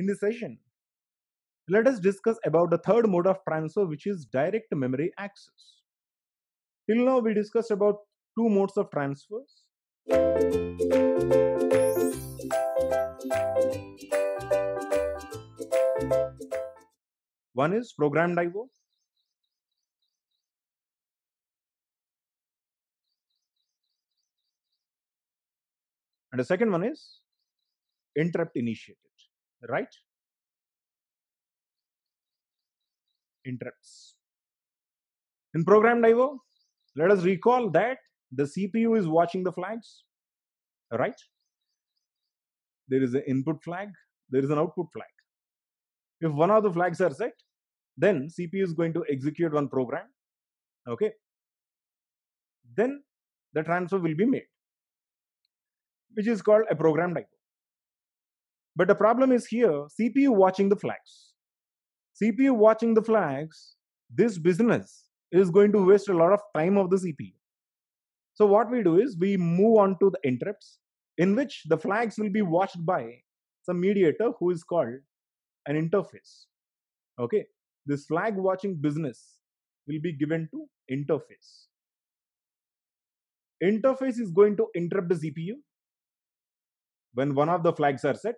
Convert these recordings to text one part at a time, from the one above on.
In this session, let us discuss about the third mode of transfer, which is direct memory access. Till now, we discussed about two modes of transfers. One is program diver. And the second one is interrupt initiative right interrupts in program divo let us recall that the cpu is watching the flags right there is an input flag there is an output flag if one of the flags are set then cpu is going to execute one program okay then the transfer will be made which is called a program diagram but the problem is here CPU watching the flags. CPU watching the flags, this business is going to waste a lot of time of the CPU. So, what we do is we move on to the interrupts, in which the flags will be watched by some mediator who is called an interface. Okay, this flag watching business will be given to interface. Interface is going to interrupt the CPU when one of the flags are set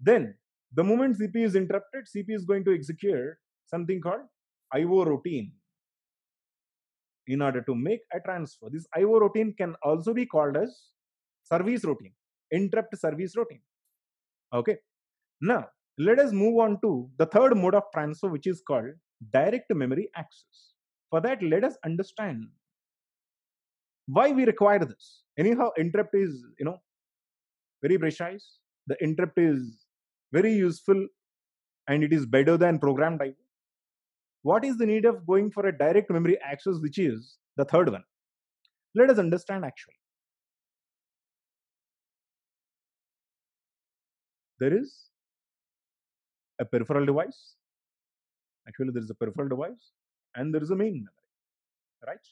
then, the moment CP is interrupted, CP is going to execute something called IO routine in order to make a transfer. This IO routine can also be called as service routine, interrupt service routine. Okay. Now, let us move on to the third mode of transfer, which is called direct memory access. For that, let us understand why we require this. Anyhow, interrupt is, you know, very precise. The interrupt is very useful and it is better than program type. What is the need of going for a direct memory access, which is the third one? Let us understand actually. There is a peripheral device. Actually, there is a peripheral device and there is a main memory, right?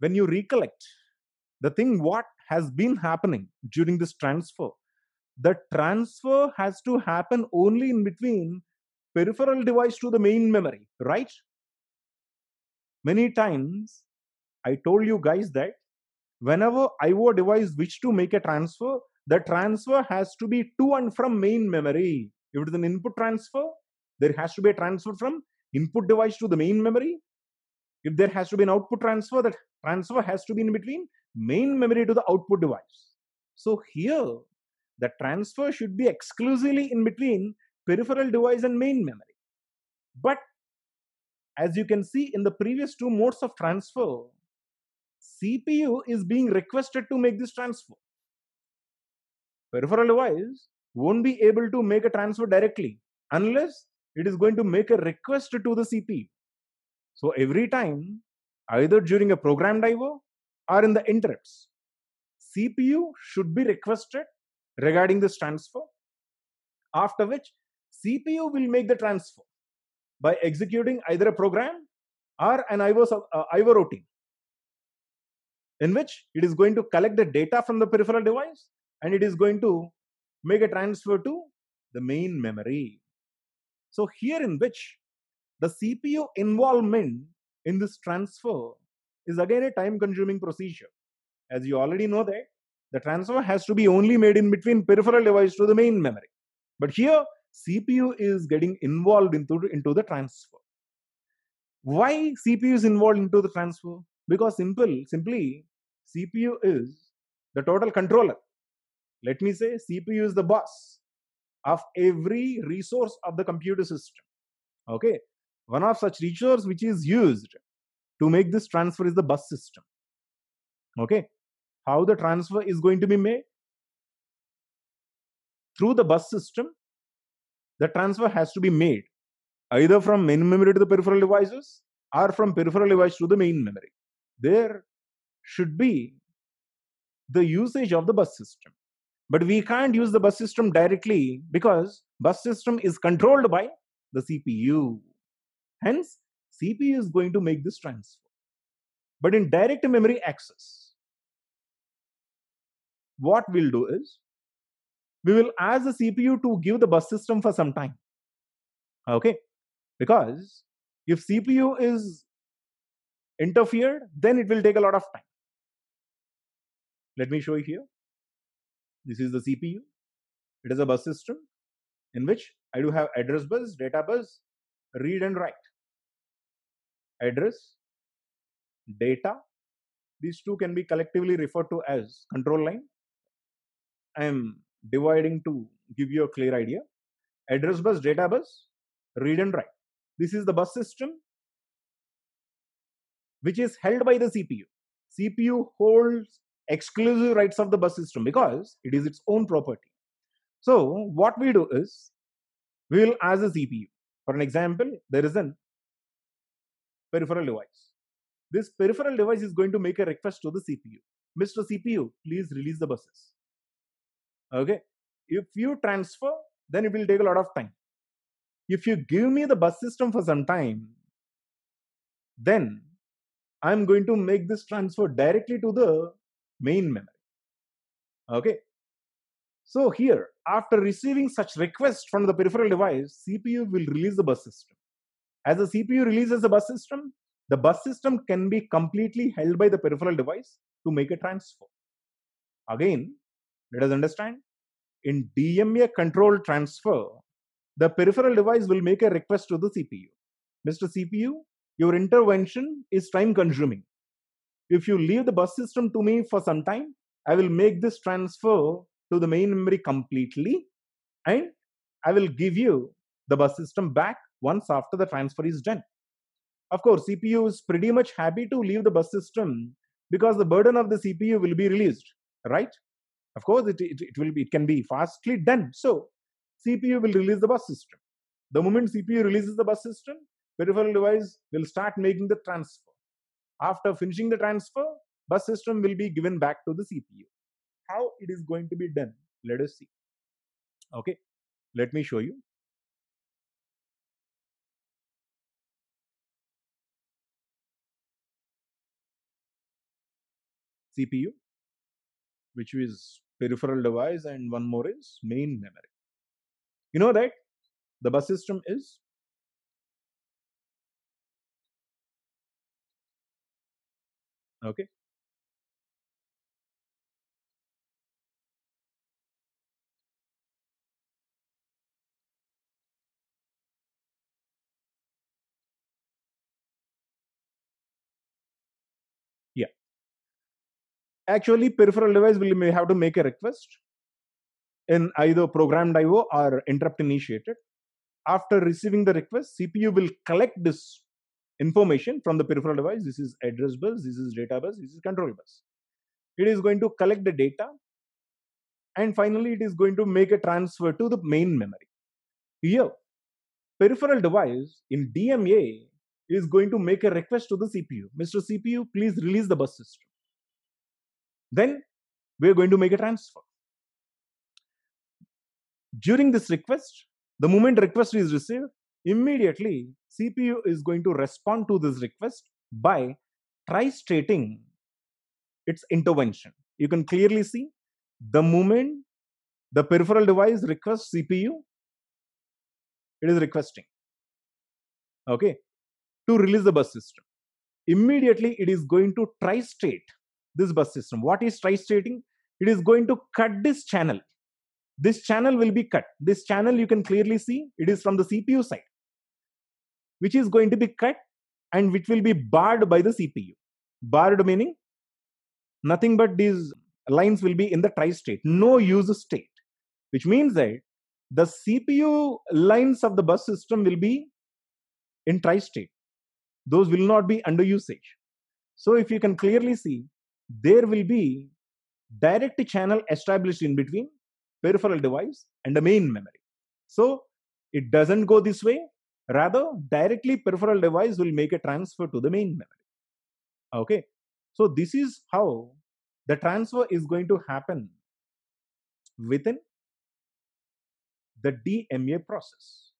When you recollect the thing what has been happening during this transfer. The transfer has to happen only in between peripheral device to the main memory, right? Many times I told you guys that whenever IO device wish to make a transfer, the transfer has to be to and from main memory. If it is an input transfer, there has to be a transfer from input device to the main memory. If there has to be an output transfer, that transfer has to be in between main memory to the output device. So here, the transfer should be exclusively in between peripheral device and main memory. But as you can see in the previous two modes of transfer, CPU is being requested to make this transfer. Peripheral device won't be able to make a transfer directly unless it is going to make a request to the CPU. So every time, either during a program diver are in the interrupts. CPU should be requested regarding this transfer, after which CPU will make the transfer by executing either a program or an I/O uh, routine, in which it is going to collect the data from the peripheral device and it is going to make a transfer to the main memory. So, here in which the CPU involvement in this transfer is again a time consuming procedure. As you already know that the transfer has to be only made in between peripheral device to the main memory. But here CPU is getting involved into, into the transfer. Why CPU is involved into the transfer? Because simple, simply CPU is the total controller. Let me say CPU is the boss of every resource of the computer system. Okay. One of such resources which is used to make this transfer is the bus system. Okay. How the transfer is going to be made? Through the bus system, the transfer has to be made either from main memory to the peripheral devices or from peripheral device to the main memory. There should be the usage of the bus system. But we can't use the bus system directly because bus system is controlled by the CPU. Hence, CPU is going to make this transfer. But in direct memory access, what we'll do is we will ask the CPU to give the bus system for some time. Okay. Because if CPU is interfered, then it will take a lot of time. Let me show you here. This is the CPU. It is a bus system in which I do have address bus, data bus, read and write address, data. These two can be collectively referred to as control line. I am dividing to give you a clear idea. Address bus, data bus, read and write. This is the bus system which is held by the CPU. CPU holds exclusive rights of the bus system because it is its own property. So what we do is we will as a CPU. For an example, there is an peripheral device. This peripheral device is going to make a request to the CPU. Mr. CPU, please release the buses. Okay. If you transfer, then it will take a lot of time. If you give me the bus system for some time, then I'm going to make this transfer directly to the main memory. Okay. So here, after receiving such request from the peripheral device, CPU will release the bus system as the CPU releases the bus system, the bus system can be completely held by the peripheral device to make a transfer. Again, let us understand in DMA control transfer, the peripheral device will make a request to the CPU. Mr. CPU, your intervention is time consuming. If you leave the bus system to me for some time, I will make this transfer to the main memory completely and I will give you the bus system back once after the transfer is done. Of course, CPU is pretty much happy to leave the bus system because the burden of the CPU will be released, right? Of course, it, it, it will be, it can be fastly done. So CPU will release the bus system. The moment CPU releases the bus system, peripheral device will start making the transfer. After finishing the transfer, bus system will be given back to the CPU. How it is going to be done? Let us see. Okay, let me show you. CPU, which is peripheral device, and one more is main memory. You know that the bus system is okay actually peripheral device will may have to make a request in either programmed IO or interrupt initiated. After receiving the request, CPU will collect this information from the peripheral device. This is address bus, this is data bus, this is control bus. It is going to collect the data and finally it is going to make a transfer to the main memory. Here, peripheral device in DMA is going to make a request to the CPU. Mr. CPU, please release the bus system then we're going to make a transfer. During this request, the moment request is received, immediately CPU is going to respond to this request by tri-stating its intervention. You can clearly see the moment the peripheral device requests CPU, it is requesting. Okay, to release the bus system. Immediately, it is going to tri-state this bus system. What is tri-stating? It is going to cut this channel. This channel will be cut. This channel you can clearly see it is from the CPU side, which is going to be cut and which will be barred by the CPU. Barred meaning nothing but these lines will be in the tri-state, no use state, which means that the CPU lines of the bus system will be in tri-state. Those will not be under usage. So if you can clearly see, there will be direct channel established in between peripheral device and the main memory. So it doesn't go this way. Rather, directly peripheral device will make a transfer to the main memory. Okay. So this is how the transfer is going to happen within the DMA process.